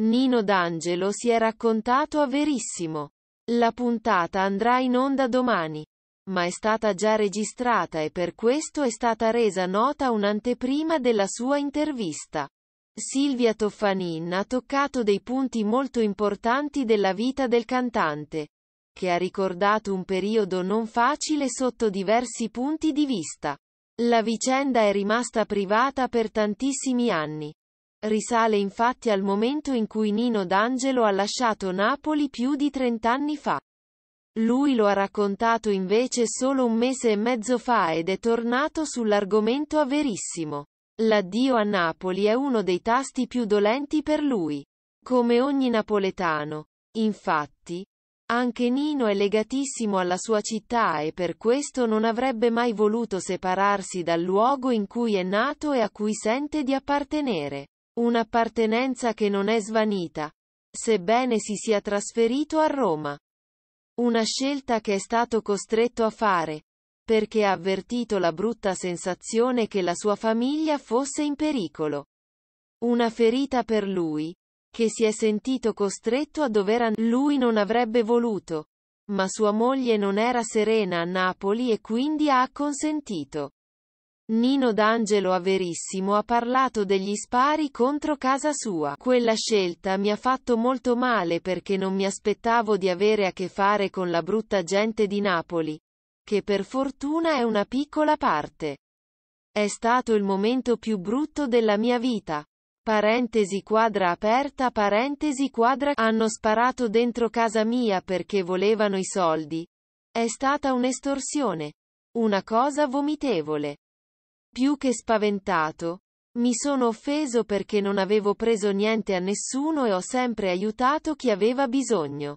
Nino D'Angelo si è raccontato a Verissimo. La puntata andrà in onda domani, ma è stata già registrata e per questo è stata resa nota un'anteprima della sua intervista. Silvia Toffanin ha toccato dei punti molto importanti della vita del cantante, che ha ricordato un periodo non facile sotto diversi punti di vista. La vicenda è rimasta privata per tantissimi anni. Risale infatti al momento in cui Nino D'Angelo ha lasciato Napoli più di 30 anni fa. Lui lo ha raccontato invece solo un mese e mezzo fa ed è tornato sull'argomento a verissimo. L'addio a Napoli è uno dei tasti più dolenti per lui. Come ogni napoletano. Infatti, anche Nino è legatissimo alla sua città e per questo non avrebbe mai voluto separarsi dal luogo in cui è nato e a cui sente di appartenere. Un'appartenenza che non è svanita, sebbene si sia trasferito a Roma. Una scelta che è stato costretto a fare, perché ha avvertito la brutta sensazione che la sua famiglia fosse in pericolo. Una ferita per lui, che si è sentito costretto a dover an- lui non avrebbe voluto, ma sua moglie non era serena a Napoli e quindi ha acconsentito. Nino D'Angelo Averissimo ha parlato degli spari contro casa sua. Quella scelta mi ha fatto molto male perché non mi aspettavo di avere a che fare con la brutta gente di Napoli, che per fortuna è una piccola parte. È stato il momento più brutto della mia vita. Parentesi quadra aperta parentesi quadra hanno sparato dentro casa mia perché volevano i soldi. È stata un'estorsione. Una cosa vomitevole. Più che spaventato, mi sono offeso perché non avevo preso niente a nessuno e ho sempre aiutato chi aveva bisogno.